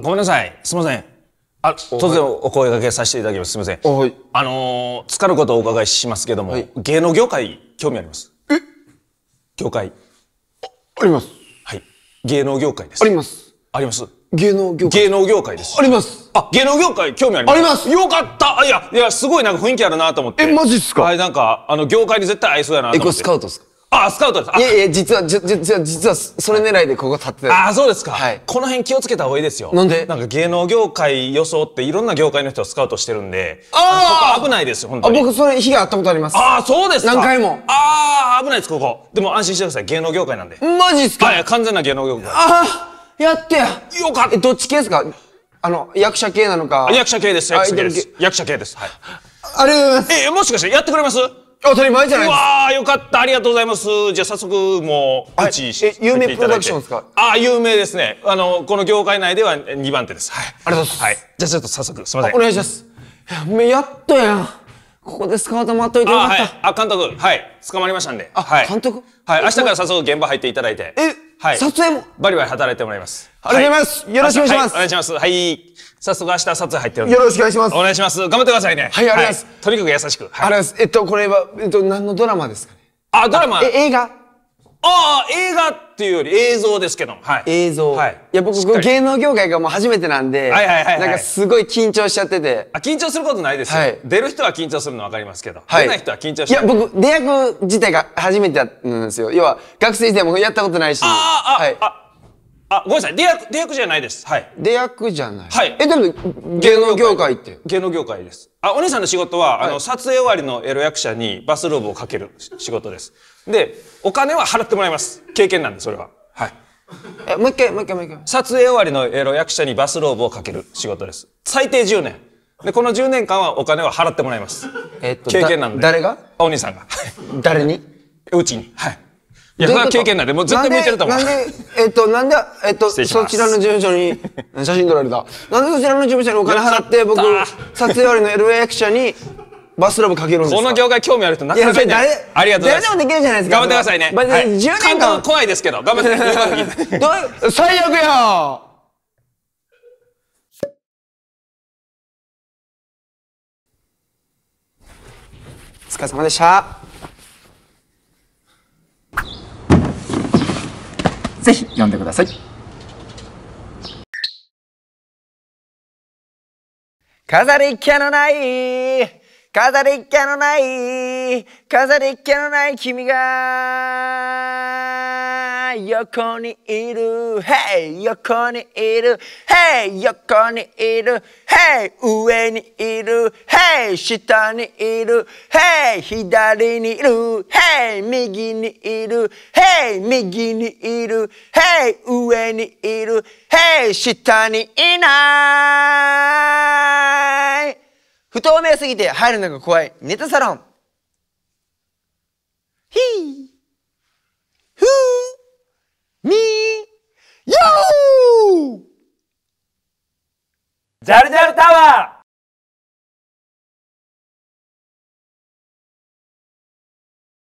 ごめんなさい。すみません。あ、突然お声掛けさせていただきます。すみません。はい、あのー、つかることをお伺いしますけども、はい、芸能業界、興味あります。え業界あ。あります。はい。芸能業界です。あります。あります。芸能業界。芸能業界です。あります。あ、芸能業界興味あります。あります。よかった。いや、いや、すごいなんか雰囲気あるなと思って。え、マジっすかはい、なんか、あの、業界に絶対合いそうやなと思って。エコスカウトっすかあ、スカウトです。いやいや、実は、実は、実は、それ狙いでここ立ってあ、そうですか。はい。この辺気をつけた方がいいですよ。なんでなんか芸能業界予想っていろんな業界の人をスカウトしてるんで、ああ危ないですよ、本当に。あ、僕それ被害あったことあります。ああ、そうですか。何回も。ああ、危ないです、ここ。でも安心してください、芸能業界なんで。マジっすかはい、完全な芸能業界。ああ、やってや。よかった。え、どっち系ですかあの、役者系なのか。役者系です、役者系です。役者系です。はい。ありがとうございます。え、もしかしてやってくれます当たり前じゃないですか。わよかった。ありがとうございます。じゃあ早速、もう、うちしていただい有名プロダクションですかああ、有名ですね。あの、この業界内では2番手です。はい。ありがとうございます。はい。じゃあちょっと早速、すみません。お願いします。やめやっとやん。ここでスカウト待っといてよかった。あ、はい、監督、はい。捕まりましたんで。あ、はい、監督はい。明日から早速現場入っていただいて。え、はい。撮影もバリバリ働いてもらいます。ありがとうございます。よろしくお願いします。お願いします。はい。早速明日撮影入ってるよろしくお願いします。お願いします。頑張ってくださいね。はい、ありがとうございます。とにかく優しく。ありがとうございます。えっと、これは、えっと、何のドラマですかね。あ、ドラマえ、映画ああ、映だっていうより映像ですけども。はい、映像。はい。いや、僕、芸能業界がもう初めてなんで、はいはいはい、なんかすごい緊張しちゃってて。あ、緊張することないですよ。はい、出る人は緊張するの分かりますけど、はい、出ない人は緊張しっい。いや、僕、出役自体が初めてなんですよ。要は、学生時代もやったことないし。ああ、あ、はい、あ、ごめんなさい。出役、出役じゃないです。はい。出役じゃない。はい。え、でも、芸能業界って。芸能業界です。あ、お姉さんの仕事は、はい、あの、撮影終わりのエロ役者にバスローブをかける仕事です。で、お金は払ってもらいます。経験なんで、それは。はい。え、もう一回、もう一回、もう一回。撮影終わりのエロ役者にバスローブをかける仕事です。最低10年。で、この10年間はお金は払ってもらいます。えっと、経験なんで。誰がお兄さんが。誰にうちに。はい。いや、それは経験なんで、もう絶対向いてると思う。なんで、えっと、なんで、えっと、そちらの事務所に、写真撮られた。なんでそちらの事務所にお金払って、僕、撮影終わりの LA 役者に、バスラブかけるんですこの業界興味ある人なかなかいない。ありがとうございます。誰でもできるじゃないですか。頑張ってくださいね。まあ、は10年間。怖いですけど、頑張ってください。最悪よお疲れ様でした。ぜひ読んでください飾り気のない飾り気のない飾り気のない君が横にいる Hey 横にいる Hey 横にいる Hey 上にいる Hey 下にいる Hey 左にいる Hey 右にいる Hey 右にいる Hey 上にいる Hey 下にいない不透明すぎて入るのが怖いネタサロン잘 자.